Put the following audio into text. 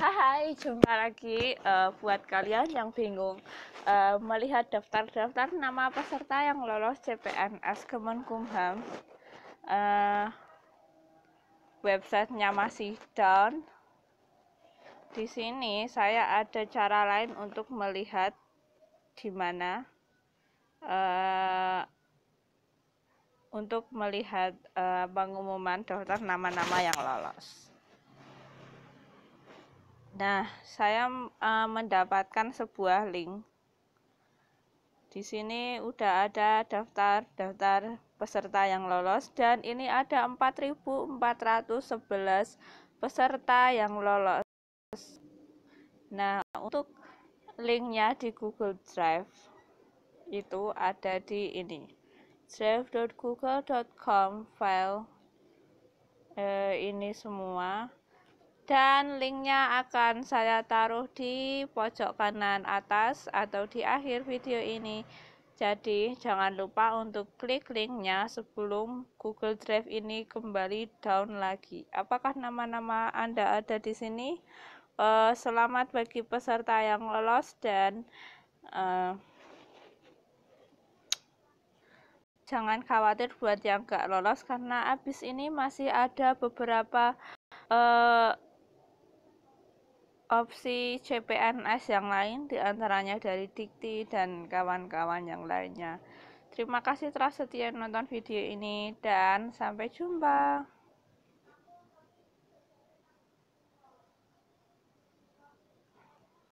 Hai, jumpa lagi uh, buat kalian yang bingung uh, melihat daftar-daftar nama peserta yang lolos CPNS Kemenkumham. Uh, websitenya masih down. Di sini saya ada cara lain untuk melihat di mana uh, untuk melihat uh, pengumuman daftar nama-nama yang lolos. Nah, saya uh, mendapatkan sebuah link. Di sini udah ada daftar-daftar peserta yang lolos dan ini ada 4.411 peserta yang lolos. Nah, untuk linknya di Google Drive itu ada di ini drive.google.com file eh, ini semua dan linknya akan saya taruh di pojok kanan atas atau di akhir video ini jadi jangan lupa untuk klik linknya sebelum Google Drive ini kembali down lagi apakah nama-nama anda ada di sini uh, selamat bagi peserta yang lolos dan uh, jangan khawatir buat yang gak lolos karena abis ini masih ada beberapa uh, opsi CPNS yang lain diantaranya dari Dikti dan kawan-kawan yang lainnya. Terima kasih telah setia menonton video ini dan sampai jumpa.